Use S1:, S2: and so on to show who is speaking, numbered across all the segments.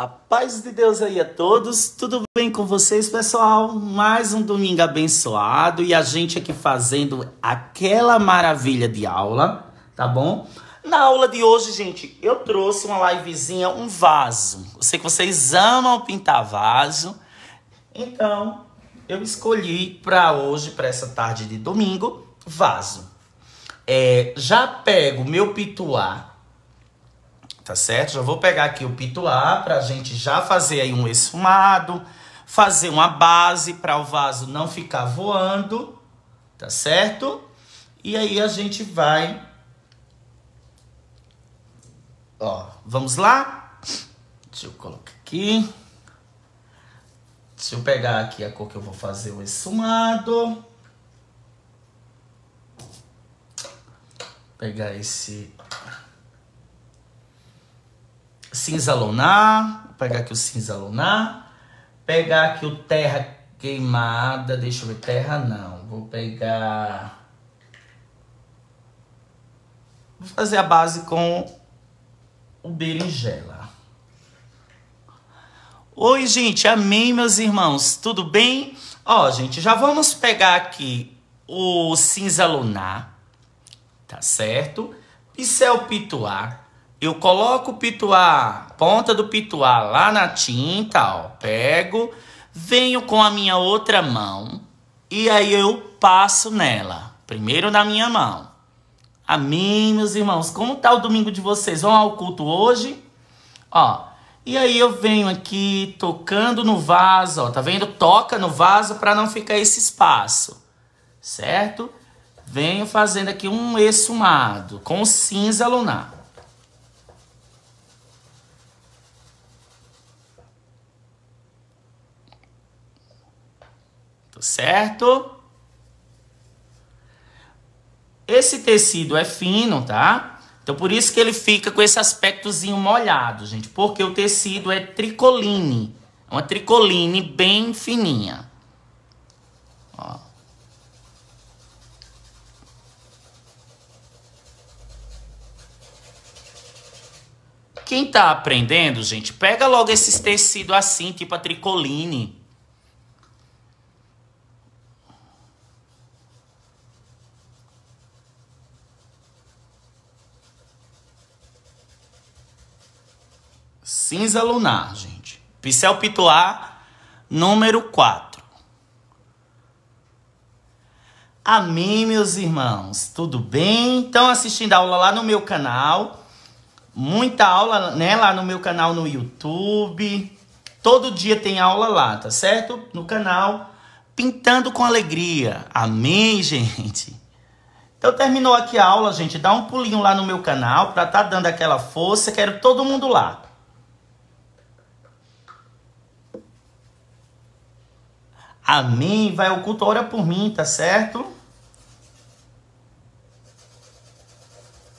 S1: A paz de Deus aí a todos, tudo bem com vocês, pessoal? Mais um domingo abençoado e a gente aqui fazendo aquela maravilha de aula, tá bom? Na aula de hoje, gente, eu trouxe uma livezinha, um vaso. Eu sei que vocês amam pintar vaso, então eu escolhi para hoje, para essa tarde de domingo, vaso. É, já pego meu pituar tá certo? Já vou pegar aqui o pituá para a gente já fazer aí um esfumado, fazer uma base para o vaso não ficar voando, tá certo? E aí a gente vai... Ó, vamos lá? Deixa eu colocar aqui. Deixa eu pegar aqui a cor que eu vou fazer o esfumado. Pegar esse cinza lunar, pegar aqui o cinza lunar, pegar aqui o terra queimada, deixa eu ver, terra não, vou pegar... Vou fazer a base com o berinjela. Oi, gente, amém, meus irmãos, tudo bem? Ó, gente, já vamos pegar aqui o cinza lunar, tá certo? Pincel é pituar, eu coloco o pituá, ponta do pituá lá na tinta, ó. Pego, venho com a minha outra mão e aí eu passo nela. Primeiro na minha mão. Amém, meus irmãos. Como tá o domingo de vocês? Vão ao culto hoje? Ó. E aí eu venho aqui tocando no vaso, ó, tá vendo? Toca no vaso para não ficar esse espaço, certo? Venho fazendo aqui um esfumado com cinza lunar. certo? Esse tecido é fino, tá? Então por isso que ele fica com esse aspectozinho molhado, gente, porque o tecido é tricoline, é uma tricoline bem fininha. Ó. Quem tá aprendendo, gente, pega logo esses tecidos assim, tipo a tricoline cinza lunar, gente. Pincel pituar número 4. Amém, meus irmãos. Tudo bem? Estão assistindo a aula lá no meu canal. Muita aula, né, lá no meu canal no YouTube. Todo dia tem aula lá, tá certo? No canal Pintando com Alegria. Amém, gente. Então terminou aqui a aula, gente. Dá um pulinho lá no meu canal para tá dando aquela força. Quero todo mundo lá. Amém. Vai ao culto, ora por mim, tá certo?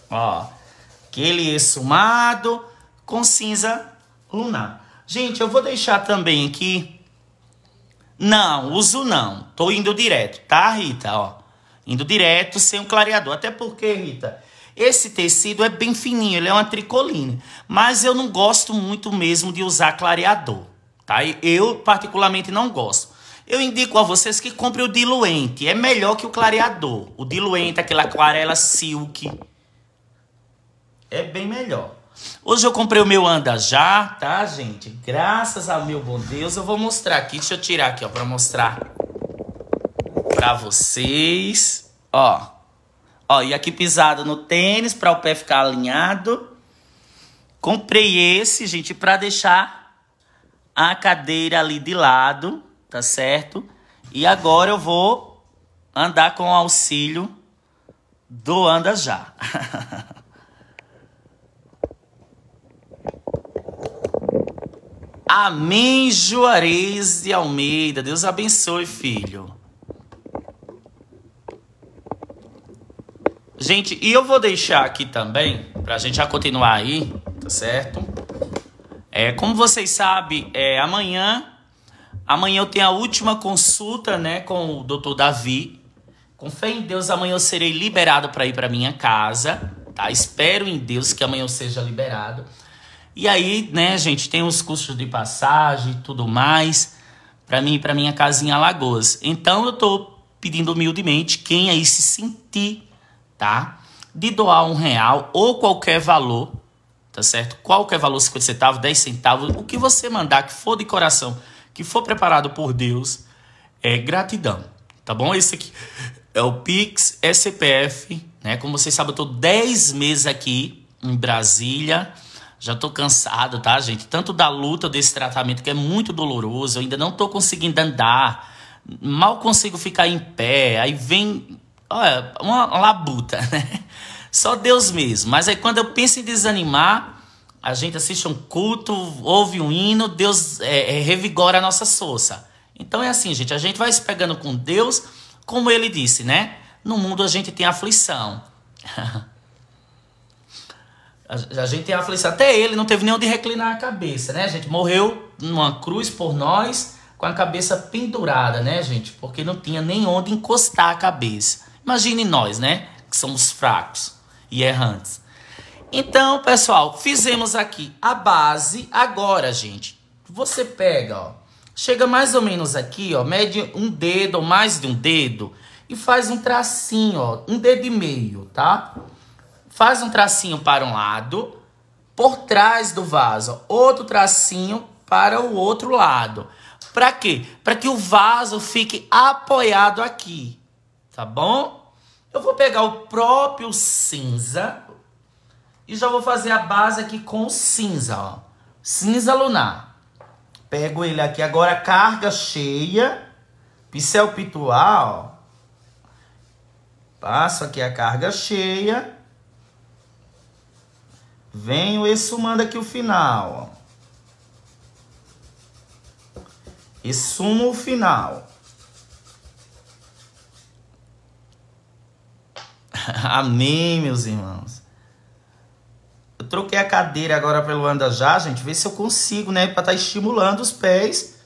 S1: Ó, aquele esfumado com cinza lunar. Gente, eu vou deixar também aqui. Não, uso não. Tô indo direto, tá, Rita? Ó, indo direto sem um clareador. Até porque, Rita, esse tecido é bem fininho, ele é uma tricoline. Mas eu não gosto muito mesmo de usar clareador, tá? Eu particularmente não gosto. Eu indico a vocês que comprem o diluente. É melhor que o clareador. O diluente, aquela aquarela silk. É bem melhor. Hoje eu comprei o meu anda já, tá, gente? Graças ao meu bom Deus, eu vou mostrar aqui. Deixa eu tirar aqui, ó, pra mostrar pra vocês. Ó. Ó, e aqui pisado no tênis pra o pé ficar alinhado. Comprei esse, gente, pra deixar a cadeira ali de lado tá certo? E agora eu vou andar com o auxílio do Anda Já. Amém, Juarez de Almeida. Deus abençoe, filho. Gente, e eu vou deixar aqui também, pra gente já continuar aí, tá certo? É, como vocês sabem, é, amanhã Amanhã eu tenho a última consulta, né, com o doutor Davi. Com fé em Deus, amanhã eu serei liberado para ir para minha casa, tá? Espero em Deus que amanhã eu seja liberado. E aí, né, gente, tem os custos de passagem e tudo mais para mim para minha casinha Alagoas. Então eu tô pedindo humildemente quem aí se sentir, tá? De doar um real ou qualquer valor, tá certo? Qualquer valor, 50 centavos, 10 centavos, o que você mandar que for de coração que for preparado por Deus é gratidão, tá bom? Esse aqui é o Pix SPF, né? Como vocês sabem, eu tô 10 meses aqui em Brasília. Já tô cansado, tá, gente? Tanto da luta desse tratamento que é muito doloroso, eu ainda não tô conseguindo andar, mal consigo ficar em pé. Aí vem, olha, uma labuta, né? Só Deus mesmo. Mas aí quando eu penso em desanimar, a gente assiste um culto, ouve um hino, Deus é, é, revigora a nossa força. Então é assim, gente, a gente vai se pegando com Deus, como ele disse, né? No mundo a gente tem aflição. a, gente tem aflição. Até ele não teve nem onde reclinar a cabeça, né? A gente morreu numa cruz por nós, com a cabeça pendurada, né, gente? Porque não tinha nem onde encostar a cabeça. Imagine nós, né? Que somos fracos e errantes. Então, pessoal, fizemos aqui a base. Agora, gente, você pega, ó, chega mais ou menos aqui, ó, mede um dedo ou mais de um dedo e faz um tracinho, ó, um dedo e meio, tá? Faz um tracinho para um lado, por trás do vaso, ó, outro tracinho para o outro lado. Para quê? Para que o vaso fique apoiado aqui, tá bom? Eu vou pegar o próprio cinza, e já vou fazer a base aqui com cinza, ó. Cinza lunar. Pego ele aqui agora, carga cheia. Pincel pitual, ó. Passo aqui a carga cheia. Venho exumando aqui o final, ó. Exumo o final. Amém, meus irmãos troquei a cadeira agora pelo anda já, gente. Ver se eu consigo, né? Pra estar tá estimulando os pés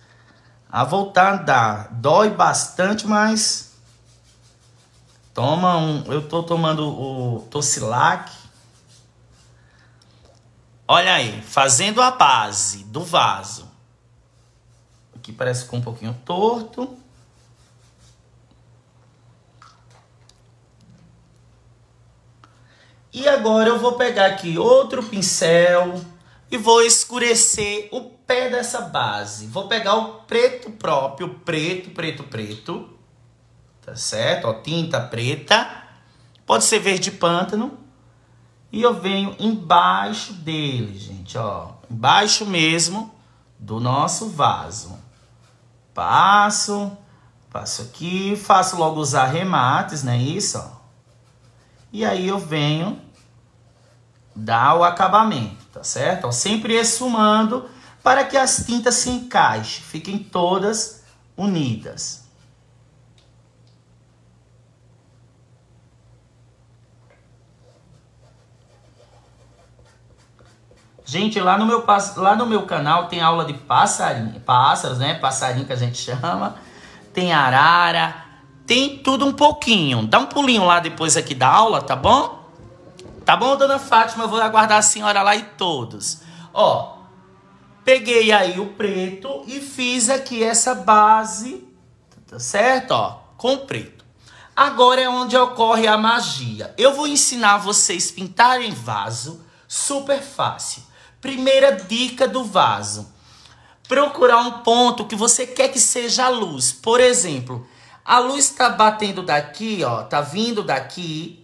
S1: a voltar a andar. Dói bastante, mas... Toma um... Eu tô tomando o Tocilac. Olha aí. Fazendo a base do vaso. Aqui parece que ficou um pouquinho torto. E agora eu vou pegar aqui outro pincel e vou escurecer o pé dessa base. Vou pegar o preto próprio, preto, preto, preto. Tá certo? Ó, tinta preta. Pode ser verde pântano. E eu venho embaixo dele, gente, ó. Embaixo mesmo do nosso vaso. Passo, passo aqui, faço logo os arremates, né? Isso, ó. E aí eu venho dar o acabamento, tá certo? Então, sempre esfumando para que as tintas se encaixem, fiquem todas unidas. Gente, lá no, meu, lá no meu canal tem aula de passarinho, pássaros, né? Passarinho que a gente chama. Tem arara, tem tudo um pouquinho. Dá um pulinho lá depois aqui da aula, tá bom? Tá bom, dona Fátima? Eu vou aguardar a senhora lá e todos. Ó, peguei aí o preto e fiz aqui essa base, tá certo? Ó, com preto. Agora é onde ocorre a magia. Eu vou ensinar vocês pintarem vaso, super fácil. Primeira dica do vaso. Procurar um ponto que você quer que seja a luz. Por exemplo, a luz está batendo daqui, ó, tá vindo daqui.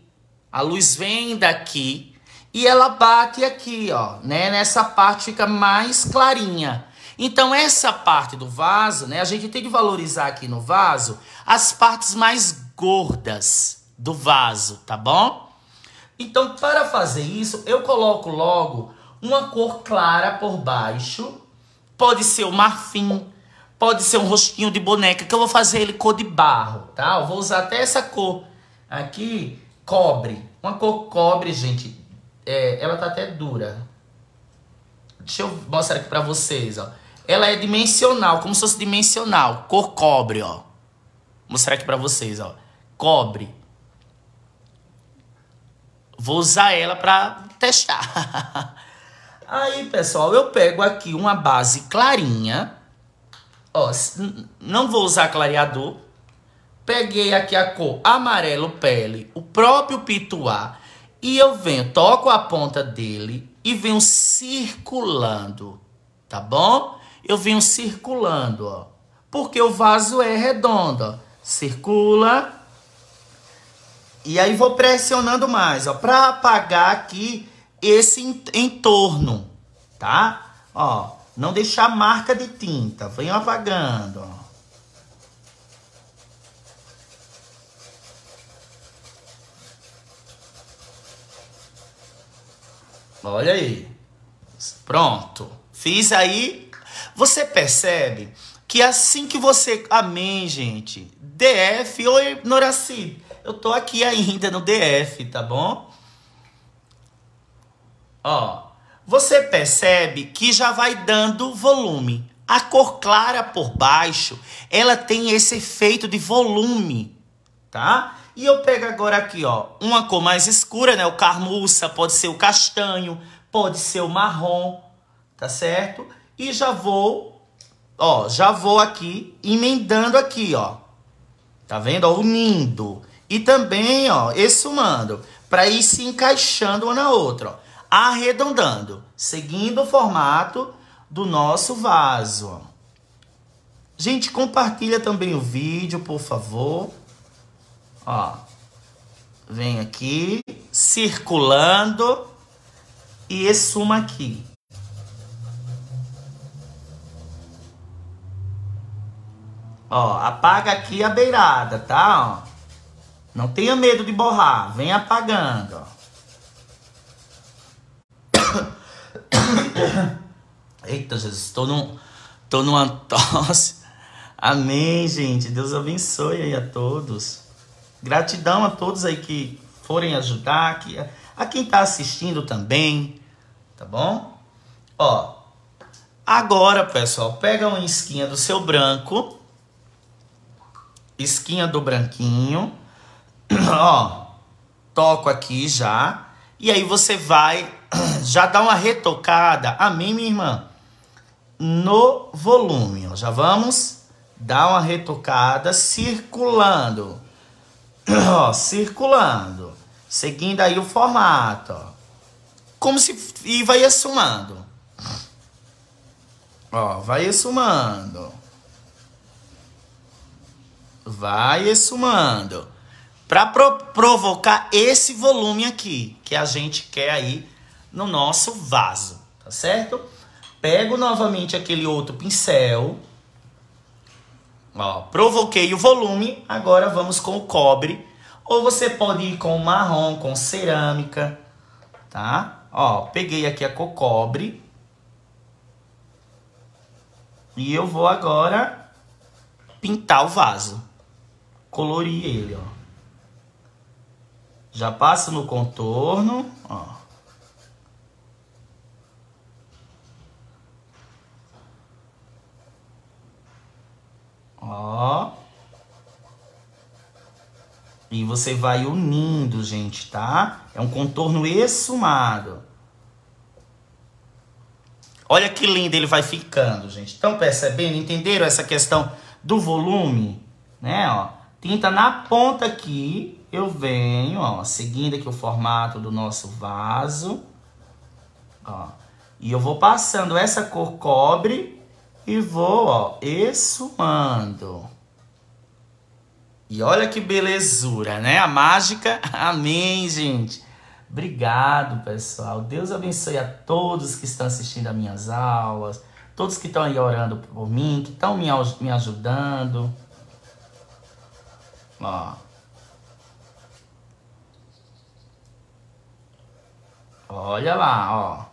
S1: A luz vem daqui e ela bate aqui, ó, né? Nessa parte fica mais clarinha. Então essa parte do vaso, né? A gente tem que valorizar aqui no vaso as partes mais gordas do vaso, tá bom? Então para fazer isso, eu coloco logo uma cor clara por baixo. Pode ser o marfim, Pode ser um rostinho de boneca, que eu vou fazer ele cor de barro, tá? Eu vou usar até essa cor aqui, cobre. Uma cor cobre, gente, é, ela tá até dura. Deixa eu mostrar aqui pra vocês, ó. Ela é dimensional, como se fosse dimensional. Cor cobre, ó. Vou mostrar aqui pra vocês, ó. Cobre. Vou usar ela pra testar. Aí, pessoal, eu pego aqui uma base clarinha Ó, não vou usar clareador. Peguei aqui a cor amarelo pele, o próprio pituá. E eu venho, toco a ponta dele e venho circulando, tá bom? Eu venho circulando, ó. Porque o vaso é redondo, ó. Circula. E aí vou pressionando mais, ó. Pra apagar aqui esse entorno, tá? Ó. Não deixar marca de tinta. Vem avagando, ó. Olha aí. Pronto. Fiz aí. Você percebe que assim que você. Amém, gente. DF. Oi, Noraci. Eu tô aqui ainda no DF, tá bom? Ó. Você percebe que já vai dando volume. A cor clara por baixo, ela tem esse efeito de volume, tá? E eu pego agora aqui, ó, uma cor mais escura, né? O carmuça, pode ser o castanho, pode ser o marrom, tá certo? E já vou, ó, já vou aqui emendando aqui, ó. Tá vendo? Ó, unindo. E também, ó, exumando Pra para ir se encaixando uma na outra, ó arredondando, seguindo o formato do nosso vaso. Gente, compartilha também o vídeo, por favor. Ó, vem aqui, circulando e esfuma aqui. Ó, apaga aqui a beirada, tá? Ó. Não tenha medo de borrar, vem apagando, ó. Eita, Jesus, estou num, tô numa tosse. Amém, gente. Deus abençoe aí a todos. Gratidão a todos aí que forem ajudar, que, a quem está assistindo também, tá bom? Ó, agora, pessoal, pega uma esquinha do seu branco, esquinha do branquinho, ó, toco aqui já, e aí você vai já dá uma retocada, a mim minha irmã? No volume, já vamos dar uma retocada circulando, ó, circulando, seguindo aí o formato, ó. como se e vai assumando, ó, vai assumando, vai assumando, para pro provocar esse volume aqui que a gente quer aí no nosso vaso, tá certo? Pego novamente aquele outro pincel. Ó, provoquei o volume, agora vamos com o cobre. Ou você pode ir com marrom, com cerâmica, tá? Ó, peguei aqui a cor cobre. E eu vou agora pintar o vaso. Colorir ele, ó. Já passo no contorno, ó. Ó. E você vai unindo, gente, tá? É um contorno esfumado. Olha que lindo ele vai ficando, gente. Estão percebendo? Entenderam essa questão do volume? Né, ó. Tinta na ponta aqui. Eu venho, ó, seguindo aqui o formato do nosso vaso. Ó. E eu vou passando essa cor cobre e vou ó, exumando. E olha que belezura, né? A mágica. Amém, gente. Obrigado, pessoal. Deus abençoe a todos que estão assistindo as minhas aulas, todos que estão aí orando por mim, que estão me, me ajudando. Ó. Olha lá, ó.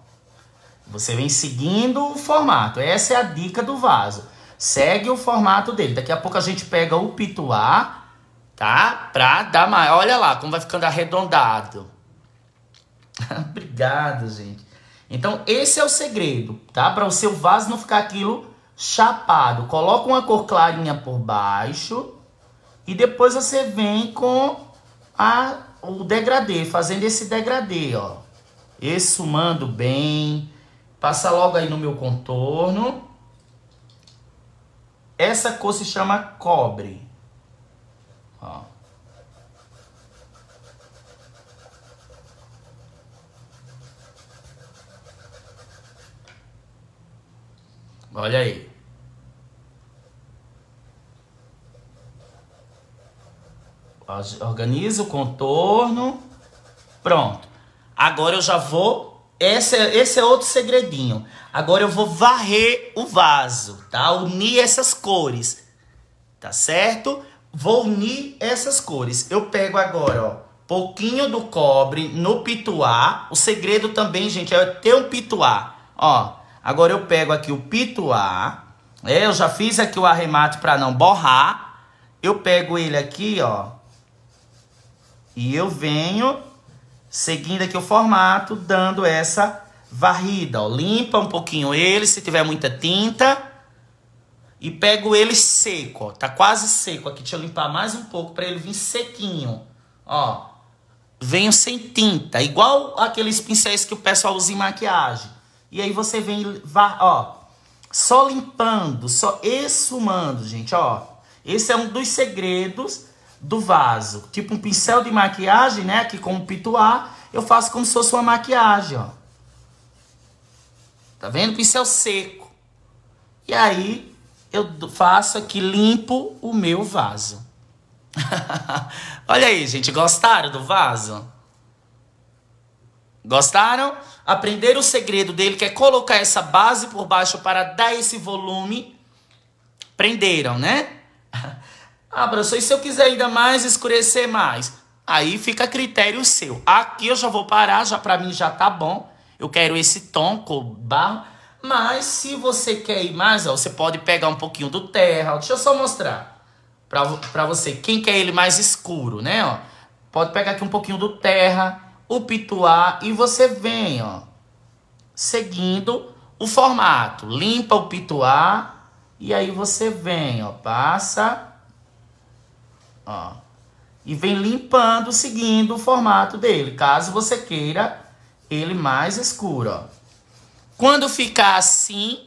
S1: Você vem seguindo o formato. Essa é a dica do vaso. Segue o formato dele. Daqui a pouco a gente pega o pituá, tá? Pra dar mais. Olha lá como vai ficando arredondado. Obrigado, gente. Então, esse é o segredo, tá? Para o seu vaso não ficar aquilo chapado. Coloca uma cor clarinha por baixo e depois você vem com a, o degradê, fazendo esse degradê, ó. Esfumando bem, Passa logo aí no meu contorno. Essa cor se chama cobre. Ó. Olha aí. Organiza o contorno. Pronto. Agora eu já vou esse é, esse é outro segredinho. Agora eu vou varrer o vaso, tá? Unir essas cores, tá certo? Vou unir essas cores. Eu pego agora, ó, pouquinho do cobre no pituá. O segredo também, gente, é ter um pituá, ó. Agora eu pego aqui o pituá, é, eu já fiz aqui o arremate para não borrar. Eu pego ele aqui, ó. E eu venho Seguindo aqui o formato, dando essa varrida. Ó. Limpa um pouquinho ele, se tiver muita tinta. E pego ele seco, ó. Tá quase seco aqui. Deixa eu limpar mais um pouco para ele vir sequinho. Ó. Venho sem tinta. Igual aqueles pincéis que o pessoal usa em maquiagem. E aí você vem, ó. Só limpando, só esfumando, gente, ó. Esse é um dos segredos do vaso, tipo um pincel de maquiagem, né? Aqui com o pituá, eu faço como se fosse uma maquiagem, ó. Tá vendo? Pincel seco. E aí, eu faço aqui, limpo o meu vaso. Olha aí, gente, gostaram do vaso? Gostaram? Aprenderam o segredo dele, que é colocar essa base por baixo para dar esse volume. Prenderam, né? Ah, professor, e se eu quiser ainda mais escurecer mais? Aí fica a critério seu. Aqui eu já vou parar, já para mim já tá bom. Eu quero esse tom com barro. Mas se você quer ir mais, ó, você pode pegar um pouquinho do terra. Deixa eu só mostrar para você. Quem quer ele mais escuro, né? Ó, pode pegar aqui um pouquinho do terra, o pituá. E você vem, ó, seguindo o formato. Limpa o pituá. E aí você vem, ó, passa Ó. E vem limpando, seguindo o formato dele. Caso você queira ele mais escuro, ó. Quando ficar assim,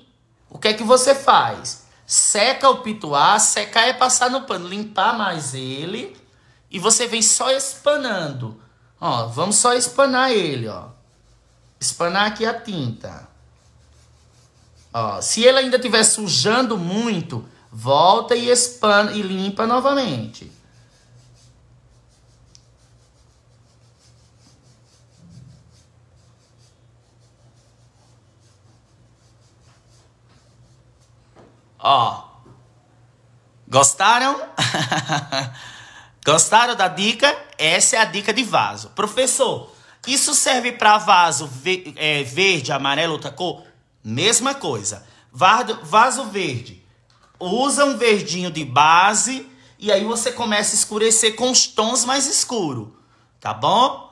S1: o que é que você faz? Seca o pituá, secar é passar no pano, limpar mais ele. E você vem só espanando. Ó, vamos só espanar ele, ó. Espanar aqui a tinta. Ó, se ele ainda estiver sujando muito, volta e espana e limpa novamente. Ó. Gostaram? Gostaram da dica? Essa é a dica de vaso. Professor, isso serve para vaso ve é, verde, amarelo, outra cor? Mesma coisa. Vardo, vaso verde. Usa um verdinho de base e aí você começa a escurecer com os tons mais escuros. Tá bom?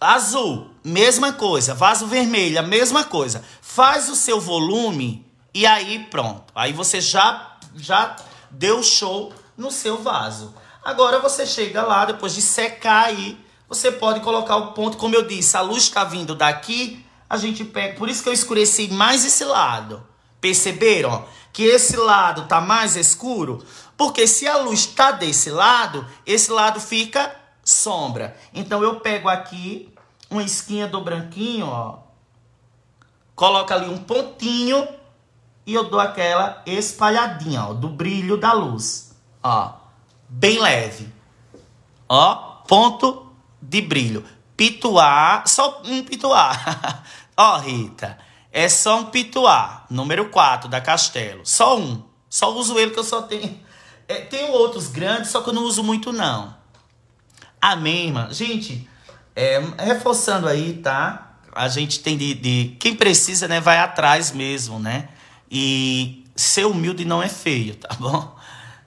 S1: Azul, mesma coisa. Vaso vermelho, a mesma coisa. Faz o seu volume e aí pronto. Aí você já já deu show no seu vaso. Agora você chega lá, depois de secar aí, você pode colocar o ponto, como eu disse, a luz está vindo daqui, a gente pega. Por isso que eu escureci mais esse lado. Perceberam? Que esse lado tá mais escuro, porque se a luz tá desse lado, esse lado fica sombra. Então eu pego aqui uma esquinha do branquinho, ó. Coloca ali um pontinho e eu dou aquela espalhadinha, ó, do brilho da luz, ó, bem leve, ó, ponto de brilho. pituar só um pituar, ó, Rita, é só um pituar, número 4 da Castelo, só um. Só uso ele que eu só tenho. É, tenho outros grandes, só que eu não uso muito, não. amém, irmã. Gente, é, reforçando aí, tá? A gente tem de, de. Quem precisa, né? Vai atrás mesmo, né? E ser humilde não é feio, tá bom?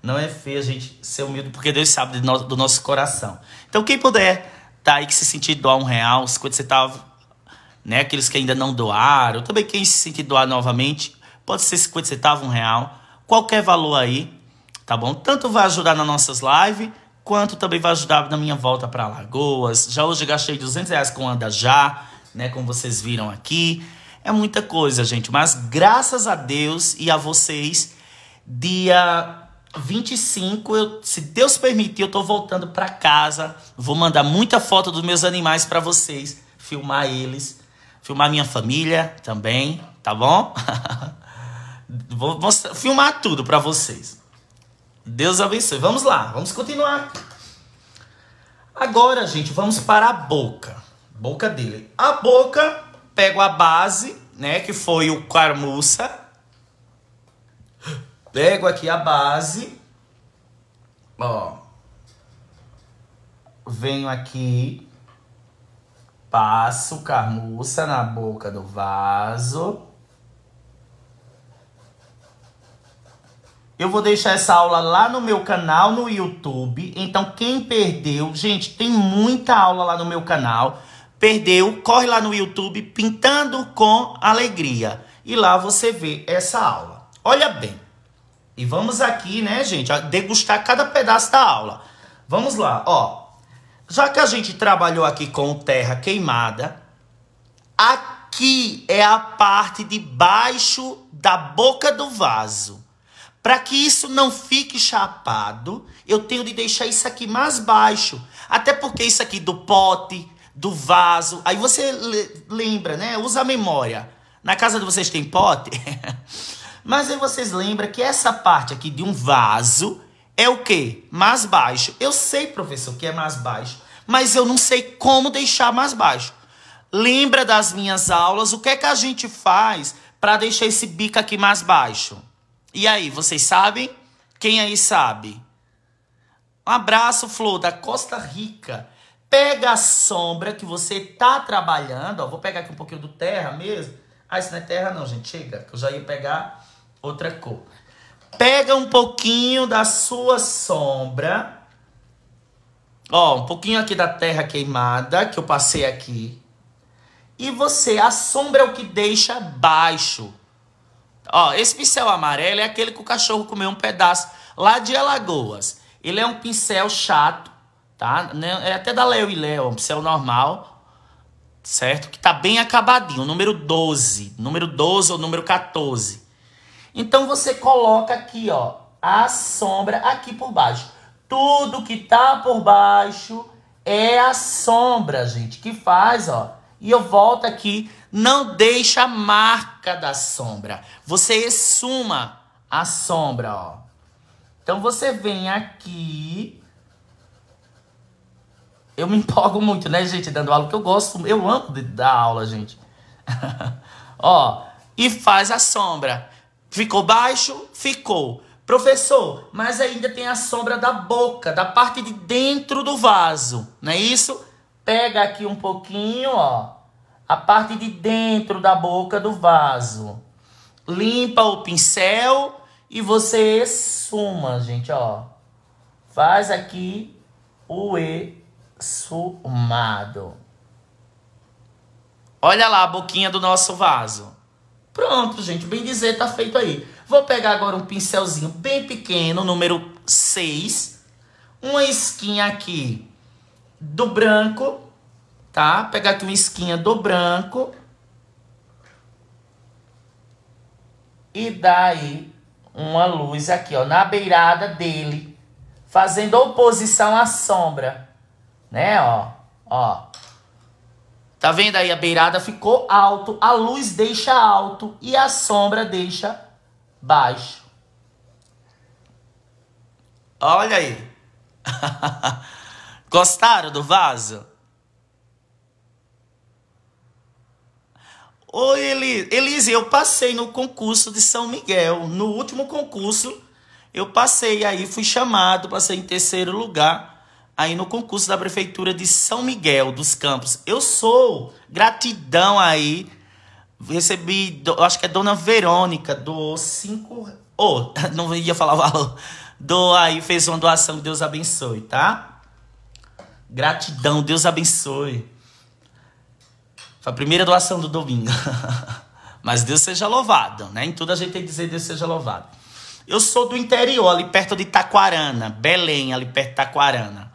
S1: Não é feio a gente ser humilde, porque Deus sabe do nosso, do nosso coração. Então, quem puder, tá aí que se sentir doar um real, 50 centavos, tá, né? Aqueles que ainda não doaram, também quem se sentir doar novamente, pode ser 50 centavos, um real, qualquer valor aí, tá bom? Tanto vai ajudar nas nossas lives, quanto também vai ajudar na minha volta para Alagoas. Já hoje gastei 200 reais com o Andajá, né? Como vocês viram aqui. É muita coisa, gente, mas graças a Deus e a vocês, dia 25, eu, se Deus permitir, eu tô voltando para casa. Vou mandar muita foto dos meus animais para vocês, filmar eles, filmar minha família também, tá bom? vou, vou filmar tudo para vocês. Deus abençoe. Vamos lá, vamos continuar. Agora, gente, vamos para a boca. Boca dele. A boca pego a base, né, que foi o carmuça. Pego aqui a base, ó. Venho aqui, passo carmuça na boca do vaso. Eu vou deixar essa aula lá no meu canal no YouTube. Então, quem perdeu, gente, tem muita aula lá no meu canal. Perdeu, corre lá no YouTube Pintando com Alegria. E lá você vê essa aula. Olha bem. E vamos aqui, né, gente, degustar cada pedaço da aula. Vamos lá, ó. Já que a gente trabalhou aqui com terra queimada, aqui é a parte de baixo da boca do vaso. Para que isso não fique chapado, eu tenho de deixar isso aqui mais baixo. Até porque isso aqui do pote, do vaso. Aí você lembra, né? Usa a memória. Na casa de vocês tem pote? Mas aí vocês lembram que essa parte aqui de um vaso é o quê? Mais baixo. Eu sei, professor, que é mais baixo, mas eu não sei como deixar mais baixo. Lembra das minhas aulas? O que é que a gente faz para deixar esse bico aqui mais baixo? E aí, vocês sabem? Quem aí sabe? Um abraço, Flor, da Costa Rica pega a sombra que você tá trabalhando, ó, vou pegar aqui um pouquinho do terra mesmo. Ah, isso não é terra não, gente, chega, que eu já ia pegar outra cor. Pega um pouquinho da sua sombra. Ó, um pouquinho aqui da terra queimada que eu passei aqui. E você, a sombra é o que deixa baixo. Ó, esse pincel amarelo é aquele que o cachorro comeu um pedaço lá de Alagoas. Ele é um pincel chato, tá? Né? É até da Léo e Léo, um pseudo normal, certo? Que tá bem acabadinho, número 12, número 12 ou número 14. Então você coloca aqui, ó, a sombra aqui por baixo. Tudo que tá por baixo é a sombra, gente, que faz, ó. E eu volto aqui, não deixa a marca da sombra. Você exuma a sombra, ó. Então você vem aqui, eu me empolgo muito, né, gente, dando aula, porque eu gosto, eu amo de dar aula, gente. Ó, e faz a sombra. Ficou baixo? Ficou. Professor, mas ainda tem a sombra da boca, da parte de dentro do vaso, não é isso? Pega aqui um pouquinho, ó, a parte de dentro da boca do vaso. Limpa o pincel e você suma, gente, ó. Faz aqui o E Sumado. Olha lá a boquinha do nosso vaso. Pronto, gente, bem dizer, tá feito aí. Vou pegar agora um pincelzinho bem pequeno, número 6. Uma esquinha aqui do branco, tá? Pegar aqui uma esquinha do branco. E daí uma luz aqui, ó, na beirada dele, fazendo oposição à sombra né? Ó, ó. Tá vendo aí? A beirada ficou alto, a luz deixa alto e a sombra deixa baixo. Olha aí. Gostaram do vaso? Oi, Elise. eu passei no concurso de São Miguel. No último concurso, eu passei aí, fui chamado, passei em terceiro lugar aí no concurso da Prefeitura de São Miguel dos Campos. Eu sou gratidão aí. Recebi, do, acho que é Dona Verônica, do cinco, Oh, não ia falar o valor. Do aí, fez uma doação, Deus abençoe, tá? Gratidão, Deus abençoe. Foi a primeira doação do domingo. Mas Deus seja louvado, né? Em tudo a gente tem que dizer Deus seja louvado. Eu sou do interior, ali perto de Taquarana, Belém, ali perto de Taquarana.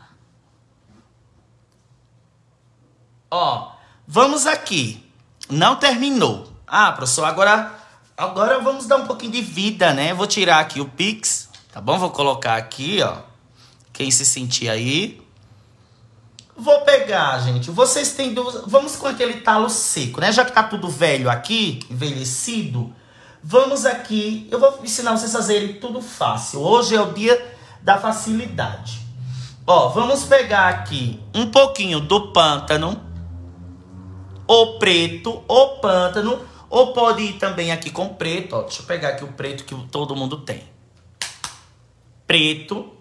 S1: Ó, vamos aqui. Não terminou. Ah, professor, agora agora vamos dar um pouquinho de vida, né? Vou tirar aqui o Pix, tá bom? Vou colocar aqui, ó. Quem se sentir aí. Vou pegar, gente. Vocês têm dúvida? Vamos com aquele talo seco, né? Já que tá tudo velho aqui, envelhecido, vamos aqui. Eu vou ensinar vocês a fazerem tudo fácil. Hoje é o dia da facilidade. Ó, vamos pegar aqui um pouquinho do pântano ou preto, ou pântano, ou pode ir também aqui com preto. Ó, deixa eu pegar aqui o preto que todo mundo tem. Preto,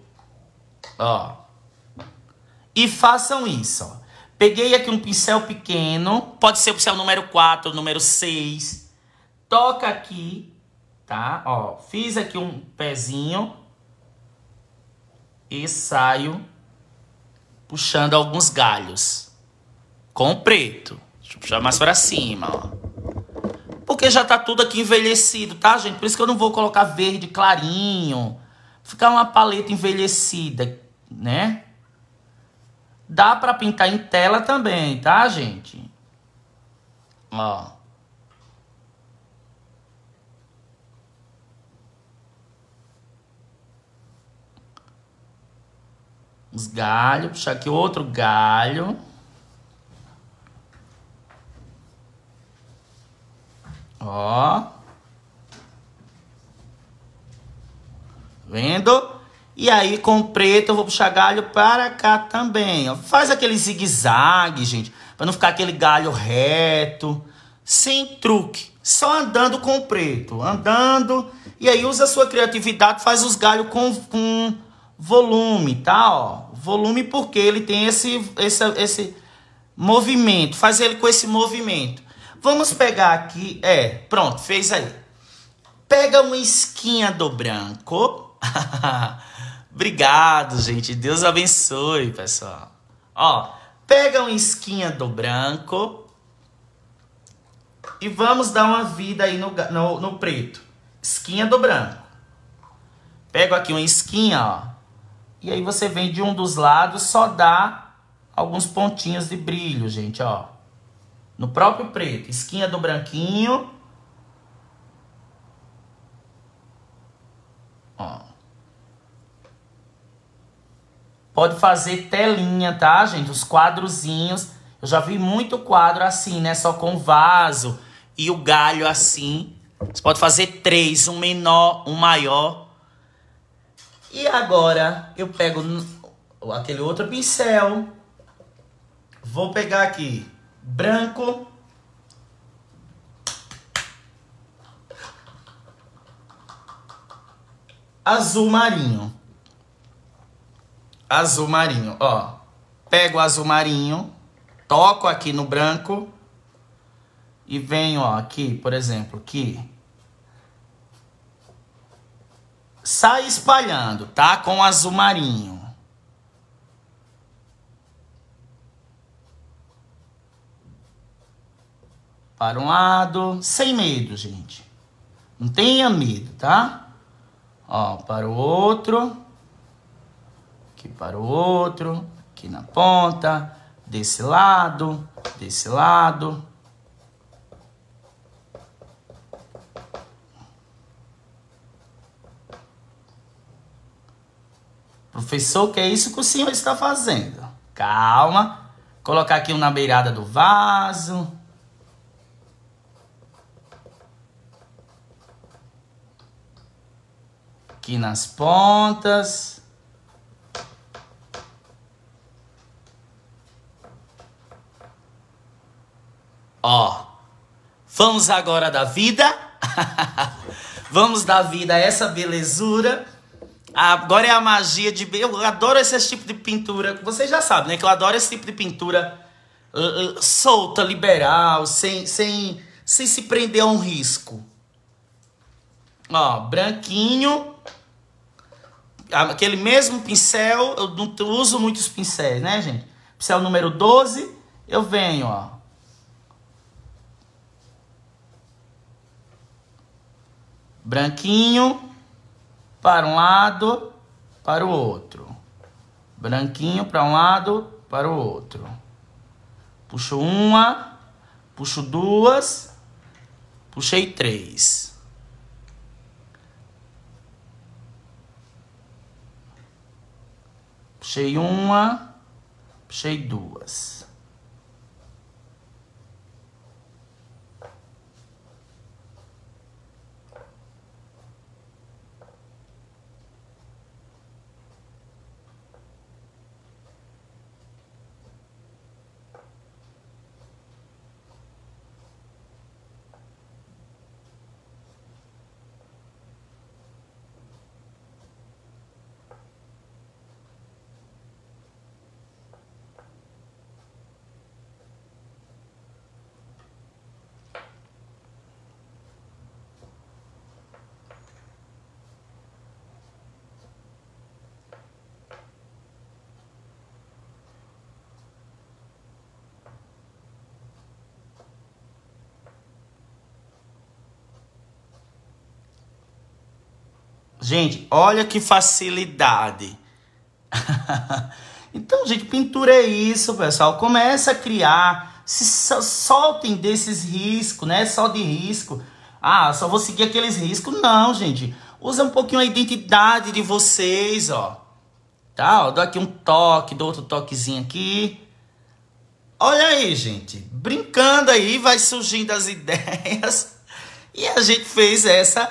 S1: ó. E façam isso, ó. Peguei aqui um pincel pequeno, pode ser o pincel número 4, número 6. Toca aqui, tá? Ó, fiz aqui um pezinho e saio puxando alguns galhos com preto. Puxar mais pra cima, ó. Porque já tá tudo aqui envelhecido, tá, gente? Por isso que eu não vou colocar verde clarinho. Ficar uma paleta envelhecida, né? Dá pra pintar em tela também, tá, gente? Ó. Uns galhos, puxar aqui outro galho. Ó. Tá vendo? E aí, com o preto, eu vou puxar galho para cá também. Ó. Faz aquele zigue-zague, gente. Para não ficar aquele galho reto. Sem truque. Só andando com o preto. Andando. E aí, usa a sua criatividade. Faz os galhos com, com volume, tá? Ó. Volume porque ele tem esse, esse, esse movimento. Faz ele com esse movimento. Vamos pegar aqui, é, pronto, fez aí. Pega uma esquinha do branco. Obrigado, gente. Deus abençoe, pessoal. Ó, pega uma esquinha do branco e vamos dar uma vida aí no, no, no preto. Esquinha do branco. Pego aqui uma esquinha, ó. E aí você vem de um dos lados, só dá alguns pontinhos de brilho, gente, ó. No próprio preto, esquinha do branquinho. Ó. Pode fazer telinha, tá, gente? Os quadrozinhos. Eu já vi muito quadro assim, né? Só com vaso e o galho assim. Você pode fazer três, um menor, um maior. E agora eu pego aquele outro pincel. Vou pegar aqui branco. Azul marinho. Azul marinho, ó. Pego o azul marinho, toco aqui no branco e venho, ó, aqui, por exemplo, aqui. Sai espalhando, tá? Com azul marinho. para um lado, sem medo, gente. Não tenha medo, tá? Ó, para o outro, aqui para o outro, aqui na ponta, desse lado, desse lado. Professor, que é isso que o senhor está fazendo? Calma. Colocar aqui um na beirada do vaso. aqui nas pontas. Ó, vamos agora da vida. vamos dar vida a essa belezura. Agora é a magia de. Eu adoro esse tipo de pintura. Vocês já sabem, né? Que eu adoro esse tipo de pintura uh, uh, solta, liberal, sem, sem, sem se prender a um risco. Ó, branquinho aquele mesmo pincel, eu não uso muitos pincéis, né, gente? Pincel número 12, eu venho, ó. Branquinho para um lado, para o outro. Branquinho para um lado, para o outro. Puxo uma, puxo duas, puxei três. Puxei uma, puxei duas. Gente, olha que facilidade. então, gente, pintura é isso, pessoal. Começa a criar, se soltem desses riscos, né? Só de risco. Ah, só vou seguir aqueles riscos. Não, gente. Usa um pouquinho a identidade de vocês, ó. Tá? Ó, dou aqui um toque, dou outro toquezinho aqui. Olha aí, gente. Brincando aí, vai surgindo as ideias. E a gente fez essa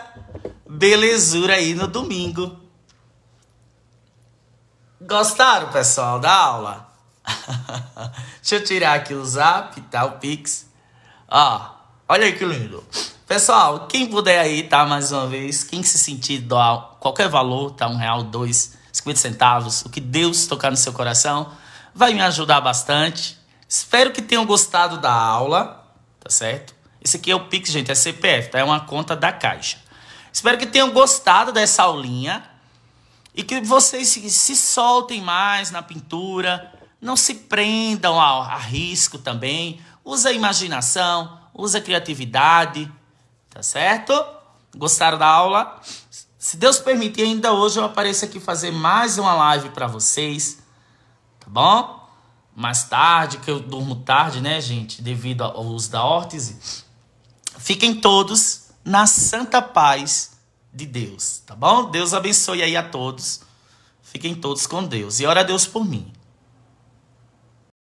S1: belezura aí no domingo. Gostaram, pessoal, da aula? Deixa eu tirar aqui o zap, tá? O Pix. Ó, olha aí que lindo. Pessoal, quem puder aí, tá? Mais uma vez, quem se sentir doar qualquer valor, tá? Um real, dois, cinquenta centavos, o que Deus tocar no seu coração, vai me ajudar bastante. Espero que tenham gostado da aula, tá certo? Esse aqui é o Pix, gente, é CPF, tá? É uma conta da Caixa. Espero que tenham gostado dessa aulinha e que vocês se soltem mais na pintura, não se prendam a risco também. Usa a imaginação, usa a criatividade, tá certo? Gostaram da aula? Se Deus permitir, ainda hoje eu apareço aqui fazer mais uma live para vocês, tá bom? Mais tarde, que eu durmo tarde, né, gente, devido ao uso da órtese. Fiquem todos na santa paz de Deus, tá bom? Deus abençoe aí a todos. Fiquem todos com Deus. E ora a Deus por mim.